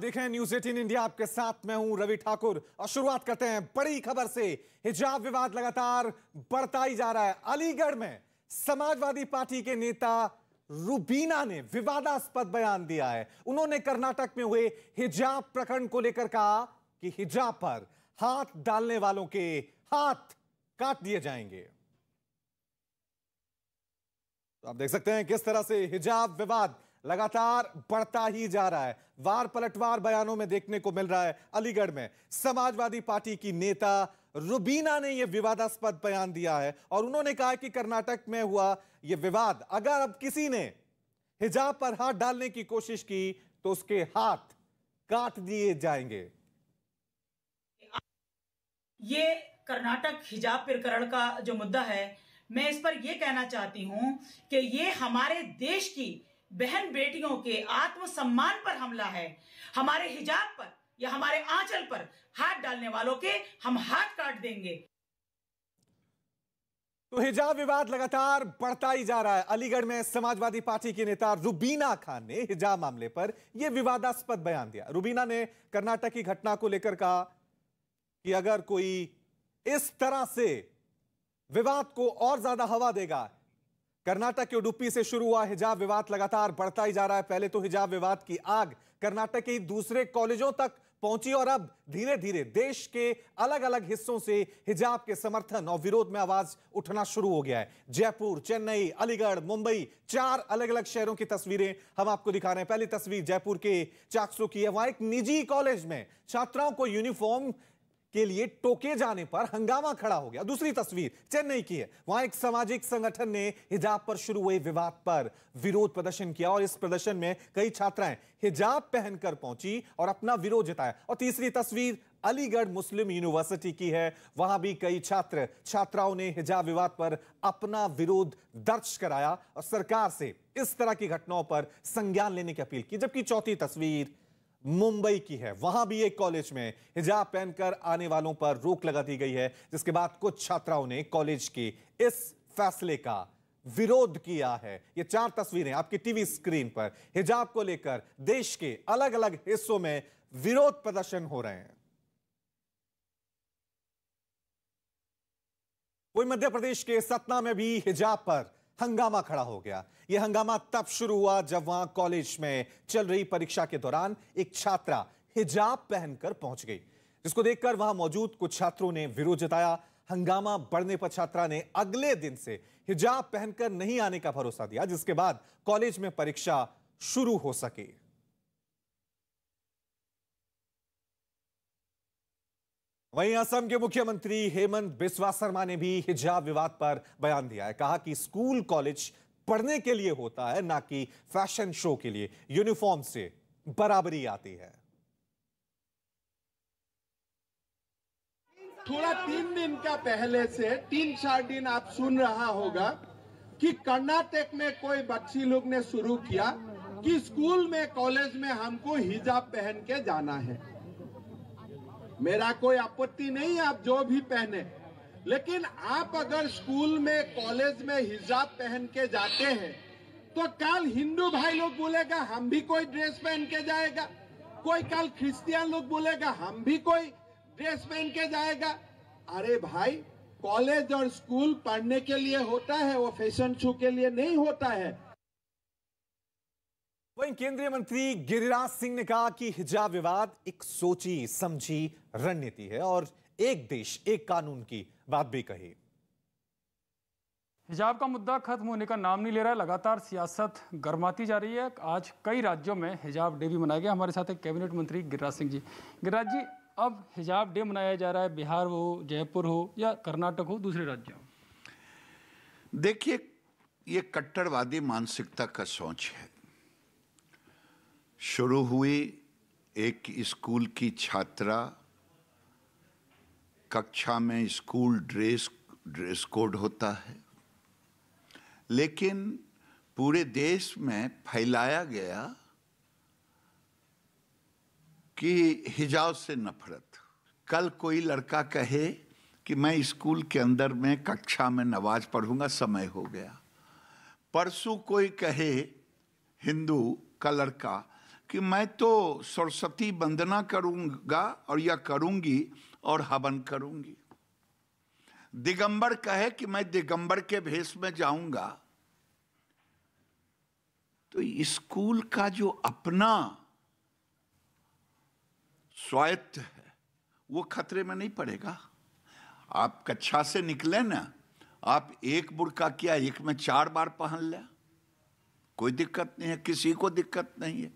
देख रहे हैं न्यूज एटीन इंडिया आपके साथ मैं हूं रवि ठाकुर और शुरुआत करते हैं बड़ी खबर से हिजाब विवाद लगातार बढ़ता ही जा रहा है अलीगढ़ में समाजवादी पार्टी के नेता रूबीना ने विवादास्पद बयान दिया है उन्होंने कर्नाटक में हुए हिजाब प्रकरण को लेकर कहा कि हिजाब पर हाथ डालने वालों के हाथ काट दिए जाएंगे तो आप देख सकते हैं किस तरह से हिजाब विवाद लगातार बढ़ता ही जा रहा है वार पलटवार बयानों में देखने को मिल रहा है अलीगढ़ में समाजवादी पार्टी की नेता रुबीना ने यह विवादास्पद बयान दिया है और उन्होंने कहा कि कर्नाटक में हुआ यह विवाद अगर अब किसी ने हिजाब पर हाथ डालने की कोशिश की तो उसके हाथ काट दिए जाएंगे ये कर्नाटक हिजाब प्रकरण का जो मुद्दा है मैं इस पर यह कहना चाहती हूं कि ये हमारे देश की बहन बेटियों के आत्मसम्मान पर हमला है हमारे हिजाब पर या हमारे आंचल पर हाथ डालने वालों के हम हाथ काट देंगे तो हिजाब विवाद लगातार बढ़ता ही जा रहा है अलीगढ़ में समाजवादी पार्टी की नेता रुबीना खान ने हिजाब मामले पर यह विवादास्पद बयान दिया रुबीना ने कर्नाटक की घटना को लेकर कहा कि अगर कोई इस तरह से विवाद को और ज्यादा हवा देगा कर्नाटक के उडुपी से शुरू हुआ हिजाब विवाद लगातार बढ़ता ही जा रहा है पहले तो हिजाब विवाद की आग कर्नाटक के दूसरे कॉलेजों तक पहुंची और अब धीरे धीरे देश के अलग अलग हिस्सों से हिजाब के समर्थन और विरोध में आवाज उठना शुरू हो गया है जयपुर चेन्नई अलीगढ़ मुंबई चार अलग अलग शहरों की तस्वीरें हम आपको दिखा रहे हैं पहली तस्वीर जयपुर के चाकसू की है वहां एक निजी कॉलेज में छात्राओं को यूनिफॉर्म के लिए टोके जाने पर हंगामा खड़ा हो गया दूसरी तस्वीर चेन्नई की है वहां एक सामाजिक संगठन ने हिजाब पर शुरू हुए विवाद पर विरोध प्रदर्शन किया और इस प्रदर्शन में कई छात्राएं हिजाब पहनकर पहुंची और अपना विरोध जताया और तीसरी तस्वीर अलीगढ़ मुस्लिम यूनिवर्सिटी की है वहां भी कई छात्र छात्राओं ने हिजाब विवाद पर अपना विरोध दर्ज कराया और सरकार से इस तरह की घटनाओं पर संज्ञान लेने की अपील की जबकि चौथी तस्वीर मुंबई की है वहां भी एक कॉलेज में हिजाब पहनकर आने वालों पर रोक लगा दी गई है जिसके बाद कुछ छात्राओं ने कॉलेज के इस फैसले का विरोध किया है ये चार तस्वीरें आपकी टीवी स्क्रीन पर हिजाब को लेकर देश के अलग अलग हिस्सों में विरोध प्रदर्शन हो रहे हैं वही मध्य प्रदेश के सतना में भी हिजाब पर हंगामा खड़ा हो गया यह हंगामा तब शुरू हुआ जब वहां कॉलेज में चल रही परीक्षा के दौरान एक छात्रा हिजाब पहनकर पहुंच गई जिसको देखकर वहां मौजूद कुछ छात्रों ने विरोध जताया हंगामा बढ़ने पर छात्रा ने अगले दिन से हिजाब पहनकर नहीं आने का भरोसा दिया जिसके बाद कॉलेज में परीक्षा शुरू हो सके वहीं असम के मुख्यमंत्री हेमंत बिस्वा शर्मा ने भी हिजाब विवाद पर बयान दिया है कहा कि स्कूल कॉलेज पढ़ने के लिए होता है ना कि फैशन शो के लिए यूनिफॉर्म से बराबरी आती है थोड़ा तीन दिन का पहले से तीन चार दिन आप सुन रहा होगा कि कर्नाटक में कोई बच्ची लोग ने शुरू किया कि स्कूल में कॉलेज में हमको हिजाब पहन के जाना है मेरा कोई आपत्ति नहीं है आप जो भी पहने लेकिन आप अगर स्कूल में कॉलेज में हिजाब पहन के जाते हैं तो कल हिंदू भाई लोग बोलेगा हम भी कोई ड्रेस पहन के जाएगा कोई कल क्रिश्चियन लोग बोलेगा हम भी कोई ड्रेस पहन के जाएगा अरे भाई कॉलेज और स्कूल पढ़ने के लिए होता है वो फैशन शो के लिए नहीं होता है वहीं केंद्रीय मंत्री गिरिराज सिंह ने कहा कि हिजाब विवाद एक सोची समझी रणनीति है और एक देश एक कानून की बात भी कही हिजाब का मुद्दा खत्म होने का नाम नहीं ले रहा है लगातार सियासत गर्माती जा रही है आज कई राज्यों में हिजाब डे भी मनाया गया हमारे साथ एक कैबिनेट मंत्री गिरिराज सिंह जी गिरिराज जी अब हिजाब डे मनाया जा रहा है बिहार हो जयपुर हो या कर्नाटक हो दूसरे राज्य देखिए ये कट्टरवादी मानसिकता का सोच है शुरू हुई एक स्कूल की छात्रा कक्षा में स्कूल ड्रेस ड्रेस कोड होता है लेकिन पूरे देश में फैलाया गया कि हिजाब से नफरत कल कोई लड़का कहे कि मैं स्कूल के अंदर में कक्षा में नमाज पढ़ूंगा समय हो गया परसों कोई कहे हिंदू का लड़का कि मैं तो सरस्वती वंदना करूंगा और या करूंगी और हवन करूंगी दिगंबर कहे कि मैं दिगंबर के भेष में जाऊंगा तो स्कूल का जो अपना स्वायत्त है वो खतरे में नहीं पड़ेगा आप कक्षा से निकले ना आप एक बुरका किया एक में चार बार पहन लिया कोई दिक्कत नहीं है किसी को दिक्कत नहीं है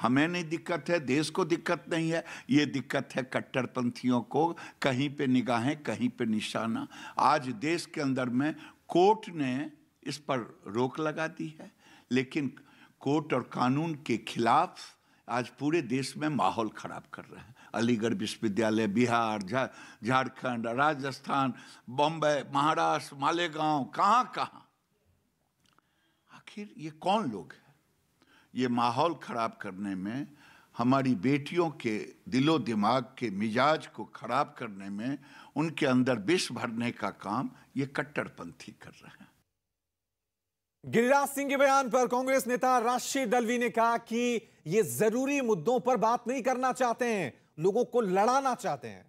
हमें नहीं दिक्कत है देश को दिक्कत नहीं है ये दिक्कत है कट्टरपंथियों को कहीं पे निगाहें कहीं पे निशाना आज देश के अंदर में कोर्ट ने इस पर रोक लगा दी है लेकिन कोर्ट और कानून के खिलाफ आज पूरे देश में माहौल खराब कर रहे हैं अलीगढ़ विश्वविद्यालय बिहार झारखंड राजस्थान बम्बई महाराष्ट्र मालेगांव कहाँ कहाँ आखिर ये कौन लोग हैं ये माहौल ख़राब करने में हमारी बेटियों के दिलो दिमाग के मिजाज को ख़राब करने में उनके अंदर विष भरने का काम ये कट्टरपंथी कर रहे हैं गिरिराज सिंह के बयान पर कांग्रेस नेता राष्ट्रीय दलवी ने कहा कि ये जरूरी मुद्दों पर बात नहीं करना चाहते हैं लोगों को लड़ाना चाहते हैं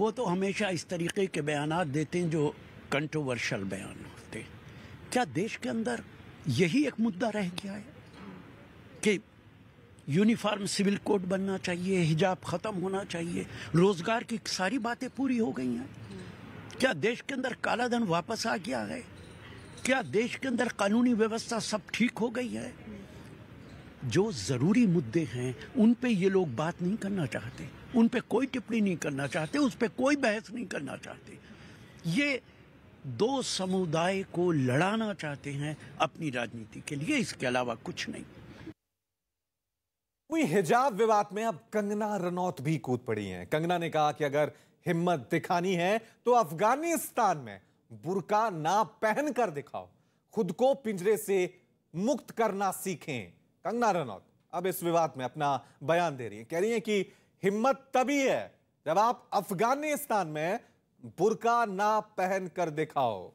वो तो हमेशा इस तरीके के बयान देते हैं जो कंट्रोवर्शियल बयान हो क्या देश के अंदर यही एक मुद्दा रह गया है कि यूनिफॉर्म सिविल कोड बनना चाहिए हिजाब ख़त्म होना चाहिए रोज़गार की सारी बातें पूरी हो गई हैं क्या देश के अंदर काला धन वापस आ गया है क्या देश के अंदर कानूनी व्यवस्था सब ठीक हो गई है जो ज़रूरी मुद्दे हैं उन पे ये लोग बात नहीं करना चाहते उन पे कोई टिप्पणी नहीं करना चाहते उस पर कोई बहस नहीं करना चाहते ये दो समुदाय को लड़ाना चाहते हैं अपनी राजनीति के लिए इसके अलावा कुछ नहीं हुई हिजाब विवाद में अब कंगना रनौत भी कूद पड़ी हैं कंगना ने कहा कि अगर हिम्मत दिखानी है तो अफगानिस्तान में बुरका ना पहन कर दिखाओ खुद को पिंजरे से मुक्त करना सीखें कंगना रनौत अब इस विवाद में अपना बयान दे रही है कह रही है कि हिम्मत तभी है जब आप अफगानिस्तान में बुरका ना पहन कर दिखाओ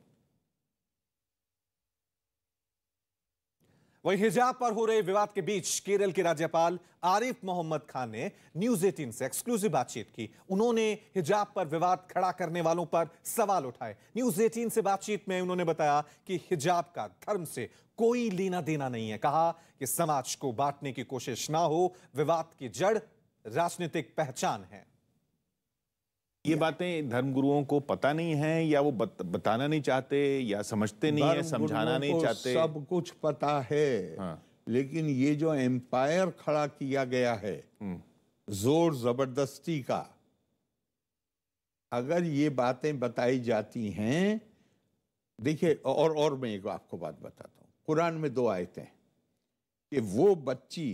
वही हिजाब पर हो रहे विवाद के बीच केरल के राज्यपाल आरिफ मोहम्मद खान ने न्यूज एटीन से एक्सक्लूसिव बातचीत की उन्होंने हिजाब पर विवाद खड़ा करने वालों पर सवाल उठाए न्यूज एटीन से बातचीत में उन्होंने बताया कि हिजाब का धर्म से कोई लेना देना नहीं है कहा कि समाज को बांटने की कोशिश ना हो विवाद की जड़ राजनीतिक पहचान है ये बातें धर्मगुरुओं को पता नहीं है या वो बत, बताना नहीं चाहते या समझते नहीं है समझाना नहीं चाहते सब कुछ पता है हाँ। लेकिन ये जो एम्पायर खड़ा किया गया है हम्म। जोर जबरदस्ती का अगर ये बातें बताई जाती हैं देखिए और और मैं एक आपको बात बताता हूँ कुरान में दो आयतें कि वो बच्ची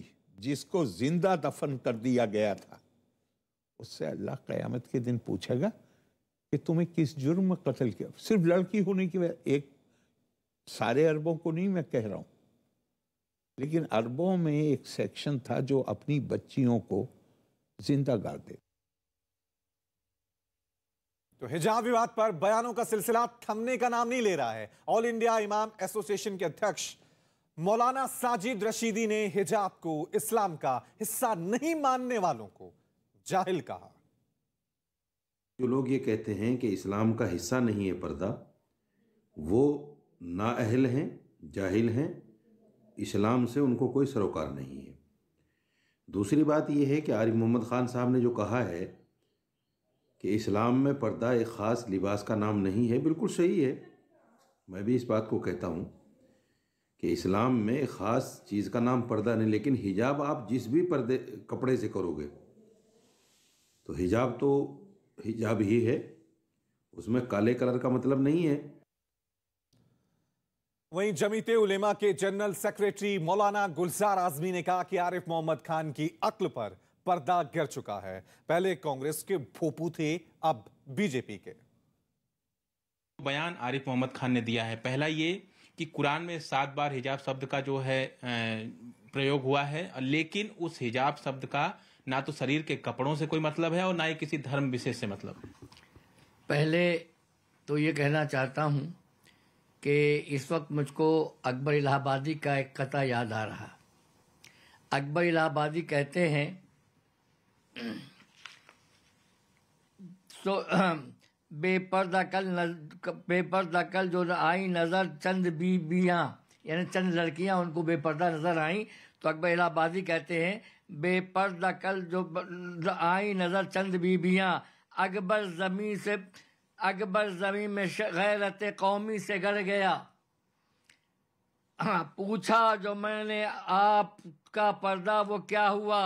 जिसको जिंदा दफन कर दिया गया था उससे अल्लाह क़यामत के दिन पूछेगा कि तुम्हें किस जुर्म में कत्ल किया सिर्फ लड़की होने की वजह एक सारे अरबों को नहीं मैं कह रहा हूँ लेकिन अरबों में एक सेक्शन था जो अपनी बच्चियों को जिंदा गाड़ दे तो हिजाब विवाद पर बयानों का सिलसिला थमने का नाम नहीं ले रहा है ऑल इंडिया इमाम एसोसिएशन के अध्यक्ष मौलाना साजिद रशीदी ने हिजाब को इस्लाम का हिस्सा नहीं मानने वालों को जाहिल कहा जो लोग ये कहते हैं कि इस्लाम का हिस्सा नहीं है पर्दा वो नाअहल हैं जाहिल हैं इस्लाम से उनको कोई सरोकार नहीं है दूसरी बात यह है कि आरिफ मोहम्मद ख़ान साहब ने जो कहा है कि इस्लाम में पर्दा एक ख़ास लिबास का नाम नहीं है बिल्कुल सही है मैं भी इस बात को कहता हूँ कि इस्लाम में ख़ास चीज़ का नाम पर्दा नहीं लेकिन हिजाब आप जिस भी पर्दे कपड़े से करोगे तो हिजाब तो हिजाब ही है उसमें काले कलर का मतलब नहीं है वहीं जमीत उलेमा के जनरल सेक्रेटरी मौलाना गुलजार आजमी ने कहा कि आरिफ मोहम्मद खान की अक्ल पर पर्दा गिर चुका है पहले कांग्रेस के भोपू थे अब बीजेपी के बयान आरिफ मोहम्मद खान ने दिया है पहला ये कि कुरान में सात बार हिजाब शब्द का जो है प्रयोग हुआ है लेकिन उस हिजाब शब्द का ना तो शरीर के कपड़ों से कोई मतलब है और ना ही किसी धर्म विशेष से मतलब पहले तो ये कहना चाहता हूँ कि इस वक्त मुझको अकबर इलाहाबादी का एक कथा याद आ रहा अकबर इलाहाबादी कहते हैं तो बेपर्दा कल बेपर्दा कल जो आई नज़र चंद बीबियाँ यानी चंद लड़कियाँ उनको बेपर्दा नज़र आई तो अकबर इलाहाबादी कहते हैं बेपर्दा कल जो आई नजर चंद बीबियां अकबर जमीन से अकबर जमीन में गैरत कौमी से गर गया हाँ, पूछा जो मैंने आपका पर्दा वो क्या हुआ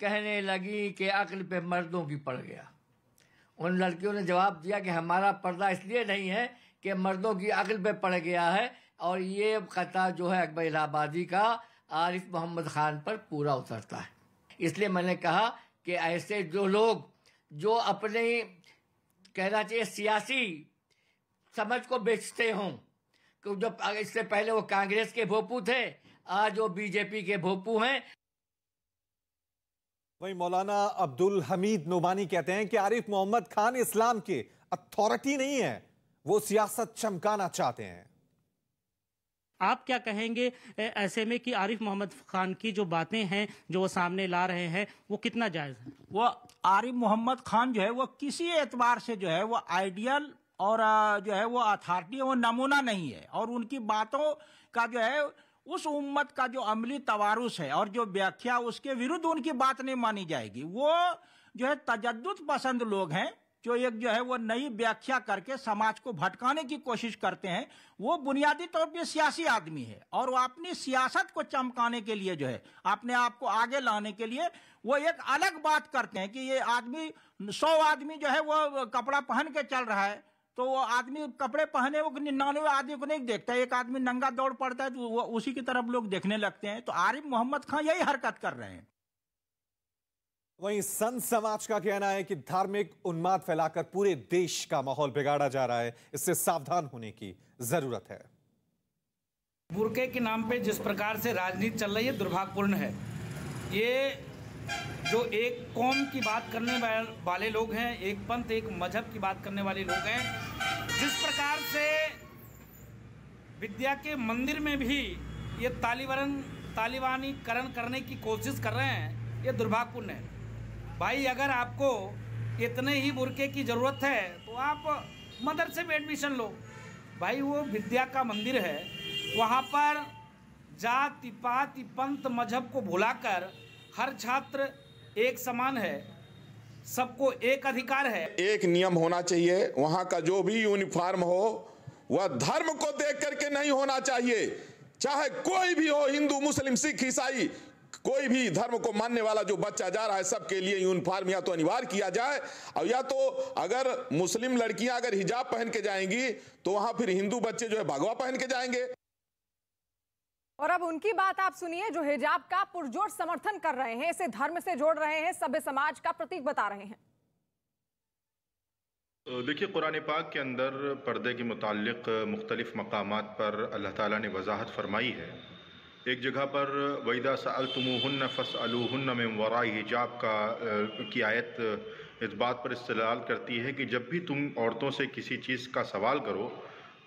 कहने लगी कि अकल पे मर्दों की पड़ गया उन लड़कियों ने जवाब दिया कि हमारा पर्दा इसलिए नहीं है कि मर्दों की अकल पे पड़ गया है और ये कथा जो है अकबर इलाहाबादी का आरिफ मोहम्मद खान पर पूरा उतरता है इसलिए मैंने कहा कि ऐसे जो लोग जो अपने कहना चाहिए सियासी समझ को बेचते हों जो इससे पहले वो कांग्रेस के भोपू थे आज वो बीजेपी के भोपू हैं वही मौलाना अब्दुल हमीद नोबानी कहते हैं कि आरिफ मोहम्मद खान इस्लाम के अथॉरिटी नहीं है वो सियासत चमकाना चाहते हैं आप क्या कहेंगे ऐसे में कि आरिफ मोहम्मद खान की जो बातें हैं जो वो सामने ला रहे हैं वो कितना जायज़ है वो आरिफ मोहम्मद खान जो है वो किसी एतबार से जो है वो आइडियल और जो है वो अथॉरिटी वो नमूना नहीं है और उनकी बातों का जो है उस उम्मत का जो अमली तवारुस है और जो व्याख्या उसके विरुद्ध उनकी बात नहीं मानी जाएगी वो जो है तजद पसंद लोग हैं जो एक जो है वो नई व्याख्या करके समाज को भटकाने की कोशिश करते हैं वो बुनियादी तौर पे सियासी आदमी है और वो अपनी सियासत को चमकाने के लिए जो है अपने आप को आगे लाने के लिए वो एक अलग बात करते हैं कि ये आदमी सौ आदमी जो है वो कपड़ा पहन के चल रहा है तो वो आदमी कपड़े पहने वो निन्यानवे आदमी को नहीं देखता एक आदमी नंगा दौड़ पड़ता है तो वो उसी की तरफ लोग देखने लगते हैं तो आरिफ मोहम्मद खान यही हरकत कर रहे हैं वहीं संत समाज का कहना है कि धार्मिक उन्माद फैलाकर पूरे देश का माहौल बिगाड़ा जा रहा है इससे सावधान होने की जरूरत है बुरके के नाम पे जिस प्रकार से राजनीति चल रही है दुर्भाग्यपूर्ण है ये जो एक कौम की बात करने वाले लोग हैं एक पंथ एक मजहब की बात करने वाले लोग हैं जिस प्रकार से विद्या के मंदिर में भी ये तालिबान तालिबानीकरण करने की कोशिश कर रहे हैं ये दुर्भाग्यपूर्ण है भाई अगर आपको इतने ही बुरके की ज़रूरत है तो आप मदरसे में एडमिशन लो भाई वो विद्या का मंदिर है वहाँ पर जाति पाति पंथ मजहब को भुलाकर हर छात्र एक समान है सबको एक अधिकार है एक नियम होना चाहिए वहाँ का जो भी यूनिफॉर्म हो वह धर्म को देख करके नहीं होना चाहिए चाहे कोई भी हो हिंदू मुस्लिम सिख ईसाई कोई भी धर्म को मानने वाला जो बच्चा जा रहा है सबके लिए यूनिफॉर्म या तो अनिवार्य किया जाए और या तो अगर मुस्लिम लड़कियां अगर हिजाब पहन के जाएंगी तो वहां फिर हिंदू बच्चे जो है भगवा पहन के जाएंगे और अब उनकी बात आप सुनिए जो हिजाब का पुरजोर समर्थन कर रहे हैं इसे धर्म से जोड़ रहे हैं सभ्य समाज का प्रतीक बता रहे हैं देखिए कुरान पाक के अंदर पर्दे के मुतालिक मुख्तलिफ मकाम पर अल्लाह ताला ने वजाहत फरमाई है एक जगह पर वैदा सलतमहन फ़स अलून में वरा हिजाब का की आयत इस बात पर इस्तलाल करती है कि जब भी तुम औरतों से किसी चीज़ का सवाल करो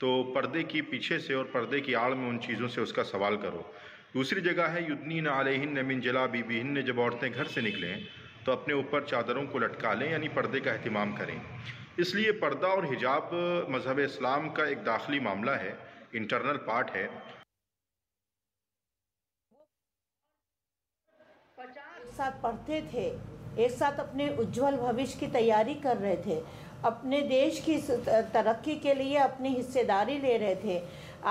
तो पर्दे की पीछे से और पर्दे की आड़ में उन चीज़ों से उसका सवाल करो दूसरी जगह है युद्दीन आलहिन मिन जला बीबीन जब औरतें घर से निकलें तो अपने ऊपर चादरों को लटका लें यानी पर्दे का अहतमाम करें इसलिए पर्दा और हिजाब मज़हब इस्लाम का एक दाखिली मामला है इंटरनल पार्ट है साथ पढ़ते थे एक साथ अपने उज्जवल भविष्य की तैयारी कर रहे थे अपने देश की तरक्की के लिए अपनी हिस्सेदारी ले रहे थे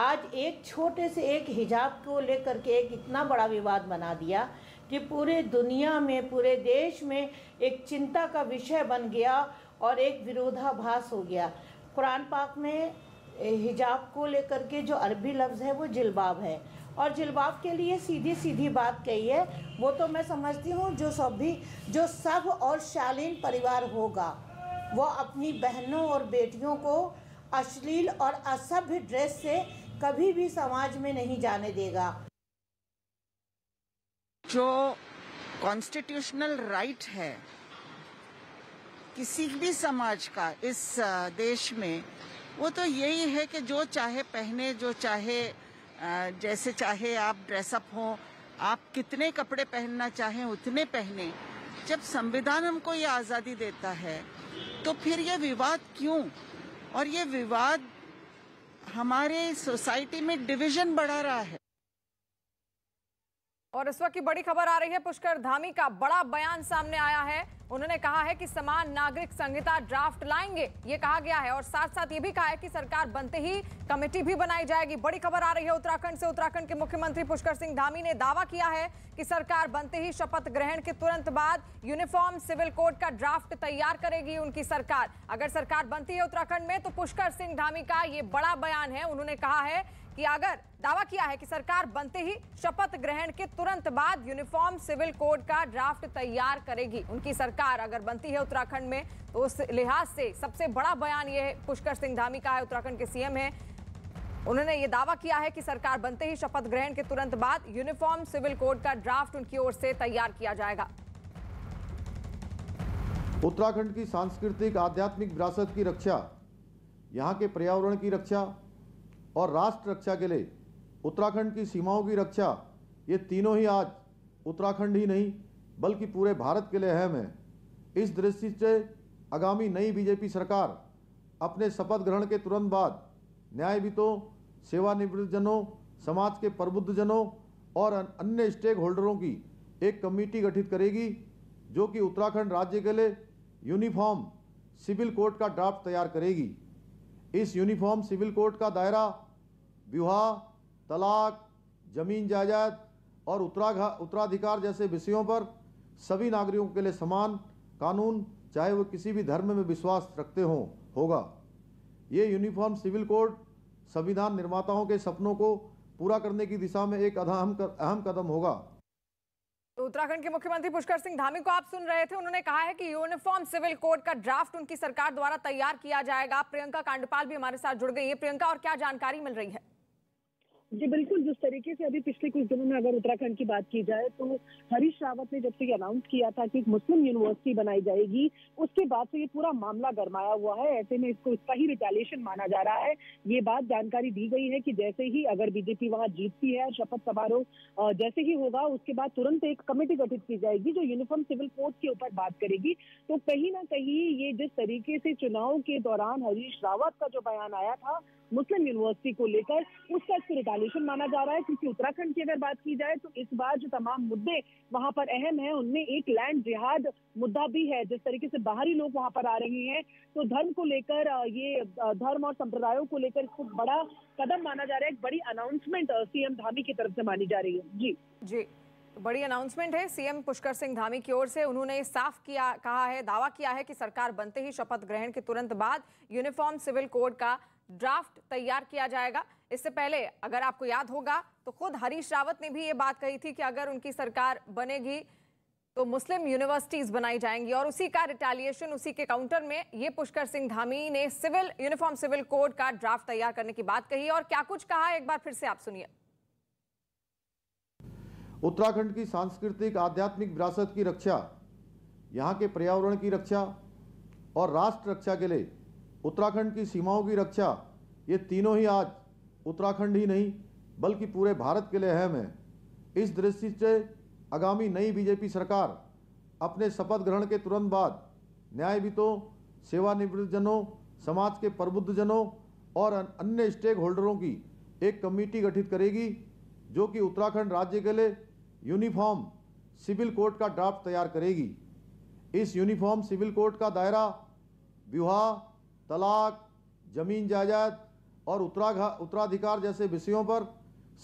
आज एक छोटे से एक हिजाब को लेकर के एक इतना बड़ा विवाद बना दिया कि पूरे दुनिया में पूरे देश में एक चिंता का विषय बन गया और एक विरोधाभास हो गया कुरान पाक में हिजाब को लेकर के जो अरबी लफ्ज़ है वो जिलबाब है और जलवाव के लिए सीधी सीधी बात कही है वो तो मैं समझती हूँ जो सभी जो सब और शालीन परिवार होगा वो अपनी बहनों और बेटियों को अश्लील और असभ्य ड्रेस से कभी भी समाज में नहीं जाने देगा जो कॉन्स्टिट्यूशनल राइट है किसी भी समाज का इस देश में वो तो यही है कि जो चाहे पहने जो चाहे जैसे चाहे आप ड्रेसअप हो आप कितने कपड़े पहनना चाहें उतने पहने जब संविधान हमको ये आज़ादी देता है तो फिर ये विवाद क्यों और ये विवाद हमारे सोसाइटी में डिवीजन बढ़ा रहा है और इस वक्त की बड़ी खबर आ रही है पुष्कर धामी का बड़ा बयान सामने आया है उन्होंने कहा है कि समान नागरिक संहिता ड्राफ्ट लाएंगे ये कहा गया है और साथ साथ ये भी कहा है कि सरकार बनते ही कमेटी भी बनाई जाएगी बड़ी खबर आ रही है उत्तराखंड से उत्तराखंड के मुख्यमंत्री पुष्कर सिंह धामी ने दावा किया है कि सरकार बनते ही शपथ ग्रहण के तुरंत बाद यूनिफॉर्म सिविल कोड का ड्राफ्ट तैयार करेगी उनकी सरकार अगर सरकार बनती है उत्तराखंड में तो पुष्कर सिंह धामी का ये बड़ा बयान है उन्होंने कहा है कि अगर दावा किया है कि सरकार बनते ही शपथ ग्रहण के तुरंत बाद यूनिफॉर्म सिविल कोड का ड्राफ्ट तैयार करेगी उनकी सरकार अगर बनती है उत्तराखंड में तो उस लिहाज से सबसे बड़ा बयान ये पुष्कर सिंह धामी का है उत्तराखंड के सीएम है उन्होंने ये दावा किया है कि सरकार बनते ही शपथ ग्रहण के तुरंत बाद यूनिफॉर्म सिविल कोड का ड्राफ्ट उनकी ओर से तैयार किया जाएगा उत्तराखंड की सांस्कृतिक आध्यात्मिक विरासत की रक्षा यहाँ के पर्यावरण की रक्षा और राष्ट्र रक्षा के लिए उत्तराखंड की सीमाओं की रक्षा ये तीनों ही आज उत्तराखंड ही नहीं बल्कि पूरे भारत के लिए अहम है इस दृष्टि से आगामी नई बीजेपी सरकार अपने शपथ ग्रहण के तुरंत बाद न्यायवितों सेवानिवृत्तजनों समाज के प्रबुद्धजनों और अन्य स्टेक होल्डरों की एक कमेटी गठित करेगी जो कि उत्तराखंड राज्य के लिए यूनिफॉर्म सिविल कोड का ड्राफ्ट तैयार करेगी इस यूनिफॉर्म सिविल कोड का दायरा विवाह तलाक जमीन जायदाद और उत्तराघा उत्तराधिकार जैसे विषयों पर सभी नागरिकों के लिए समान कानून चाहे वो किसी भी धर्म में विश्वास रखते हों होगा ये यूनिफॉर्म सिविल कोड संविधान निर्माताओं के सपनों को पूरा करने की दिशा में एक अहम अहम कदम होगा तो उत्तराखंड के मुख्यमंत्री पुष्कर सिंह धामी को आप सुन रहे थे उन्होंने कहा है कि यूनिफॉर्म सिविल कोड का ड्राफ्ट उनकी सरकार द्वारा तैयार किया जाएगा प्रियंका कांडपाल भी हमारे साथ जुड़ गई है प्रियंका और क्या जानकारी मिल रही है जी बिल्कुल जिस तरीके से अभी पिछले कुछ दिनों में अगर उत्तराखंड की बात की जाए तो हरीश रावत ने जब से ये अनाउंस किया था कि एक मुस्लिम यूनिवर्सिटी बनाई जाएगी उसके बाद से ये पूरा मामला गरमाया हुआ है ऐसे में इसको इसका ही रिटेलिएशन माना जा रहा है ये बात जानकारी दी गई है कि जैसे ही अगर बीजेपी वहां जीतती है शपथ समारोह जैसे ही होगा उसके बाद तुरंत एक कमेटी गठित की जाएगी जो यूनिफॉर्म सिविल कोड के ऊपर बात करेगी तो कहीं ना कहीं ये जिस तरीके से चुनाव के दौरान हरीश रावत का जो बयान आया था मुस्लिम यूनिवर्सिटी को लेकर उसका रिटालिएशन माना जा रहा है क्योंकि उत्तराखंड की अगर बात की जाए तो इस बार जो तमाम मुद्दे वहां पर अहम है उनमें एक लैंड जिहाद मुद्दा भी है जिस तरीके से बाहरी लोग वहां पर आ रहे हैं तो धर्म को लेकर ये धर्म और संप्रदायों को लेकर इसको बड़ा कदम माना जा रहा है एक बड़ी अनाउंसमेंट सीएम धामी की तरफ से मानी जा रही है जी जी तो बड़ी अनाउंसमेंट है सीएम पुष्कर सिंह धामी की ओर से उन्होंने साफ किया कहा है दावा किया है कि सरकार बनते ही शपथ ग्रहण के तुरंत बाद यूनिफॉर्म सिविल कोड का ड्राफ्ट तैयार किया जाएगा इससे पहले अगर आपको याद होगा तो खुद हरीश रावत ने भी ये बात कही थी कि अगर उनकी सरकार बनेगी तो मुस्लिम यूनिवर्सिटीज बनाई जाएंगी और उसी का रिटेलिएशन उसी के काउंटर में ये पुष्कर सिंह धामी ने सिविल यूनिफॉर्म सिविल कोड का ड्राफ्ट तैयार करने की बात कही और क्या कुछ कहा एक बार फिर से आप सुनिए उत्तराखंड की सांस्कृतिक आध्यात्मिक विरासत की रक्षा यहाँ के पर्यावरण की रक्षा और राष्ट्र रक्षा के लिए उत्तराखंड की सीमाओं की रक्षा ये तीनों ही आज उत्तराखंड ही नहीं बल्कि पूरे भारत के लिए अहम है इस दृष्टि से आगामी नई बीजेपी सरकार अपने शपथ ग्रहण के तुरंत बाद न्यायवितों सेवानिवृत्तजनों समाज के प्रबुद्धजनों और अन्य स्टेक होल्डरों की एक कमेटी गठित करेगी जो कि उत्तराखंड राज्य के लिए यूनिफॉर्म सिविल कोड का ड्राफ्ट तैयार करेगी इस यूनिफॉर्म सिविल कोड का दायरा विवाह तलाक जमीन जायदाद और उत्तराघा उत्तराधिकार जैसे विषयों पर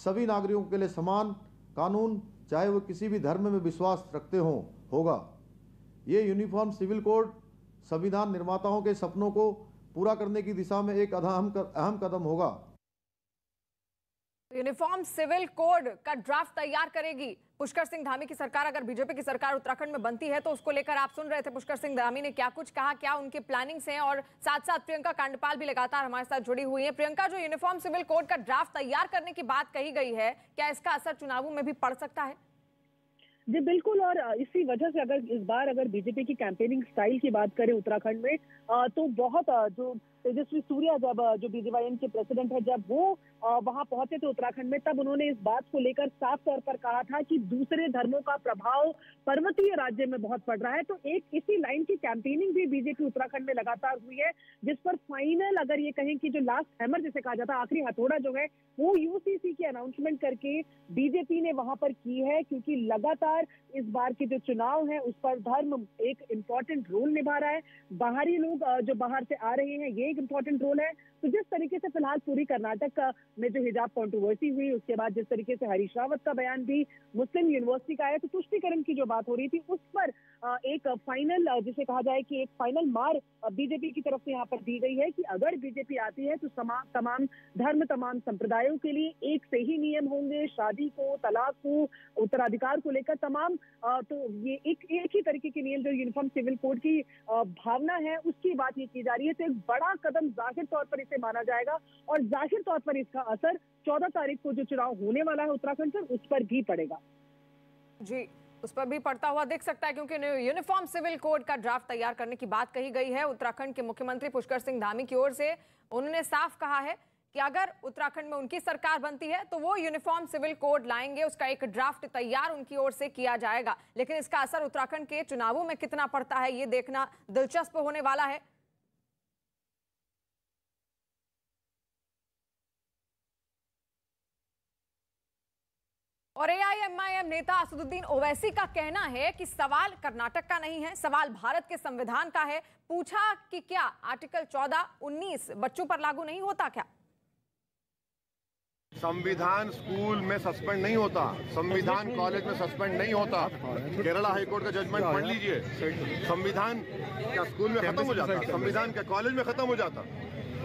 सभी नागरिकों के लिए समान कानून चाहे वो किसी भी धर्म में विश्वास रखते हों होगा ये यूनिफॉर्म सिविल कोड संविधान निर्माताओं के सपनों को पूरा करने की दिशा में एक अहम अहम कदम होगा यूनिफॉर्म सिविल कोड का ड्राफ्ट तैयार करेगी पुष्कर सिंह धामी की सरकार अगर बीजेपी की सरकार उत्तराखंड में बनती है तो उसको लेकर आप सुन रहे थे पुष्कर सिंह धामी ने क्या कुछ कहा क्या उनके प्लानिंग्स हैं और साथ साथ प्रियंका कांडपाल भी लगातार हमारे साथ जुड़ी हुई है प्रियंका जो यूनिफॉर्म सिविल कोड का ड्राफ्ट तैयार करने की बात कही गई है क्या इसका असर चुनावों में भी पड़ सकता है जी बिल्कुल और इसी वजह से अगर इस बार अगर बीजेपी की कैंपेनिंग स्टाइल की बात करें उत्तराखंड में तो बहुत जो तेजस्वी सूर्या जब जो बीजेवाई के प्रेसिडेंट है जब वो वहां पहुंचे थे उत्तराखंड में तब उन्होंने इस बात को लेकर साफ तौर पर कहा था कि दूसरे धर्मों का प्रभाव पर्वतीय राज्य में बहुत पड़ रहा है तो एक इसी लाइन की कैंपेनिंग भी बीजेपी उत्तराखंड में लगातार हुई है जिस पर फाइनल अगर ये कहें कि जो लास्ट हैमर जिसे कहा जाता है आखिरी हथौड़ा जो है वो यूसीसी की अनाउंसमेंट करके बीजेपी ने वहां पर की है क्योंकि लगातार इस बार के जो चुनाव है उस पर धर्म एक इंपॉर्टेंट रोल निभा रहा है बाहरी लोग जो बाहर से आ रहे हैं ये एक इम्पॉर्टेंट रोल है तो जिस तरीके से फिलहाल पूरी कर्नाटक में जो हिजाब कॉन्ट्रोवर्सी हुई उसके बाद जिस तरीके से हरीश रावत का बयान भी मुस्लिम यूनिवर्सिटी का आया तो तुष्टिकरण की जो बात हो रही थी उस पर एक फाइनल जिसे कहा जाए कि एक फाइनल मार बीजेपी की तरफ से यहाँ पर दी गई है कि अगर बीजेपी आती है तो तमाम धर्म तमाम संप्रदायों के लिए एक से ही नियम होंगे शादी को तलाक को उत्तराधिकार को लेकर तमाम तो ये एक एक ही तरीके के नियम जो यूनिफॉर्म सिविल कोड की भावना है उसकी बात ये की जा रही है तो एक बड़ा कदम जाहिर तौर पर इसे माना जाएगा और जाहिर तौर पर इसका असर चौदह तारीख को जो चुनाव होने वाला है उत्तराखंड सर उस पर भी पड़ेगा जी उस पर भी पड़ता हुआ दिख सकता है क्योंकि यूनिफॉर्म सिविल कोड का ड्राफ्ट तैयार करने की बात कही गई है उत्तराखंड के मुख्यमंत्री पुष्कर सिंह धामी की ओर से उन्होंने साफ कहा है कि अगर उत्तराखंड में उनकी सरकार बनती है तो वो यूनिफॉर्म सिविल कोड लाएंगे उसका एक ड्राफ्ट तैयार उनकी ओर से किया जाएगा लेकिन इसका असर उत्तराखंड के चुनावों में कितना पड़ता है ये देखना दिलचस्प होने वाला है और एआईएमआईएम नेता असदुद्दीन ओवैसी का कहना है कि सवाल कर्नाटक का नहीं है सवाल भारत के संविधान का है पूछा कि क्या आर्टिकल 14 19 बच्चों पर लागू नहीं होता क्या संविधान स्कूल में सस्पेंड नहीं होता संविधान कॉलेज में सस्पेंड नहीं होता केरला हाईकोर्ट का जजमेंट पढ़ लीजिए संविधान क्या स्कूल में खत्म हो जाता संविधान क्या कॉलेज में खत्म हो जाता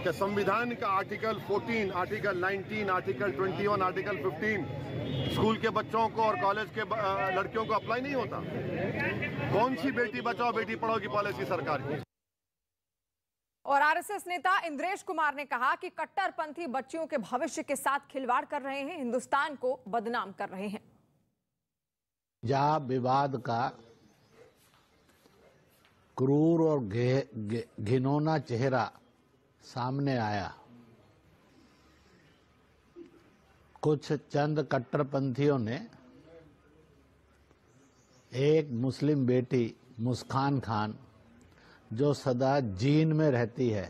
कि संविधान का article 14, article 19, article 21, article 15 school के बच्चों को और कॉलेज के लड़कियों को अप्लाई नहीं होता कौन सी बेटी बचाओ बेटी पढ़ाओ की पॉलिसी सरकार की और आरएसएस नेता इंद्रेश कुमार ने कहा कि कट्टरपंथी बच्चियों के भविष्य के साथ खिलवाड़ कर रहे हैं हिंदुस्तान को बदनाम कर रहे हैं जा विवाद का क्रूर और घिनौना चेहरा सामने आया कुछ चंद कट्टरपंथियों ने एक मुस्लिम बेटी मुस्कान खान जो सदा जीन में रहती है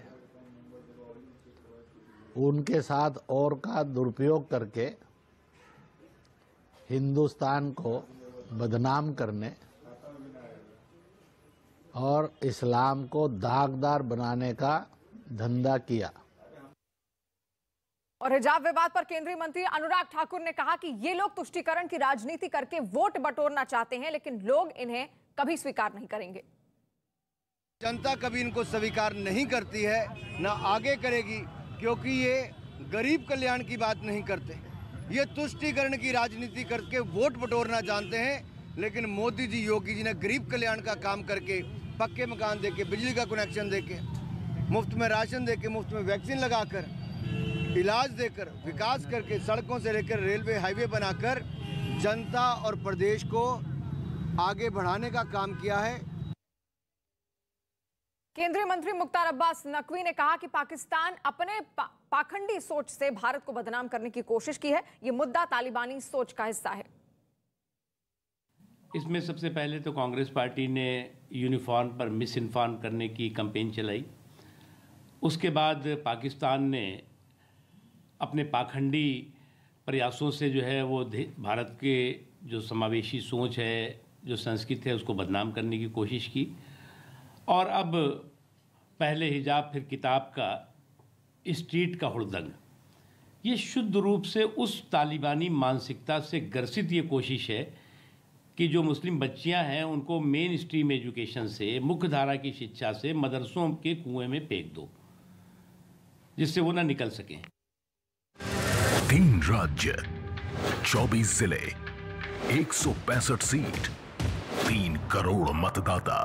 उनके साथ और का दुरुपयोग करके हिंदुस्तान को बदनाम करने और इस्लाम को दागदार बनाने का धंधा किया और हिजाब विवाद पर केंद्रीय मंत्री अनुराग ठाकुर ने कहा कि ये लोग तुष्टिकरण की राजनीति करके वोट बटोरना चाहते हैं लेकिन लोग इन्हें कभी स्वीकार नहीं करेंगे जनता कभी इनको स्वीकार नहीं करती है ना आगे करेगी क्योंकि ये गरीब कल्याण की बात नहीं करते ये तुष्टिकरण की राजनीति करके वोट बटोरना जानते हैं लेकिन मोदी जी योगी जी ने गरीब कल्याण का काम करके पक्के मकान देके बिजली का कनेक्शन देके मुफ्त में राशन देकर मुफ्त में वैक्सीन लगाकर इलाज देकर विकास करके सड़कों से लेकर रेलवे हाईवे बनाकर जनता और प्रदेश को आगे बढ़ाने का काम किया है केंद्रीय मंत्री मुख्तार अब्बास नकवी ने कहा कि पाकिस्तान अपने पा, पाखंडी सोच से भारत को बदनाम करने की कोशिश की है ये मुद्दा तालिबानी सोच का हिस्सा है इसमें सबसे पहले तो कांग्रेस पार्टी ने यूनिफॉर्म पर मिस इन्फॉर्म करने की कंपेन चलाई उसके बाद पाकिस्तान ने अपने पाखंडी प्रयासों से जो है वो भारत के जो समावेशी सोच है जो संस्कृत है उसको बदनाम करने की कोशिश की और अब पहले हिजाब फिर किताब का स्ट्रीट का हड़दंग ये शुद्ध रूप से उस तालिबानी मानसिकता से ग्रसित ये कोशिश है कि जो मुस्लिम बच्चियां हैं उनको मेन स्ट्रीम एजुकेशन से मुख्य धारा की शिक्षा से मदरसों के कुएं में फेंक दो जिससे वो ना निकल सके तीन राज्य 24 जिले एक सीट तीन करोड़ मतदाता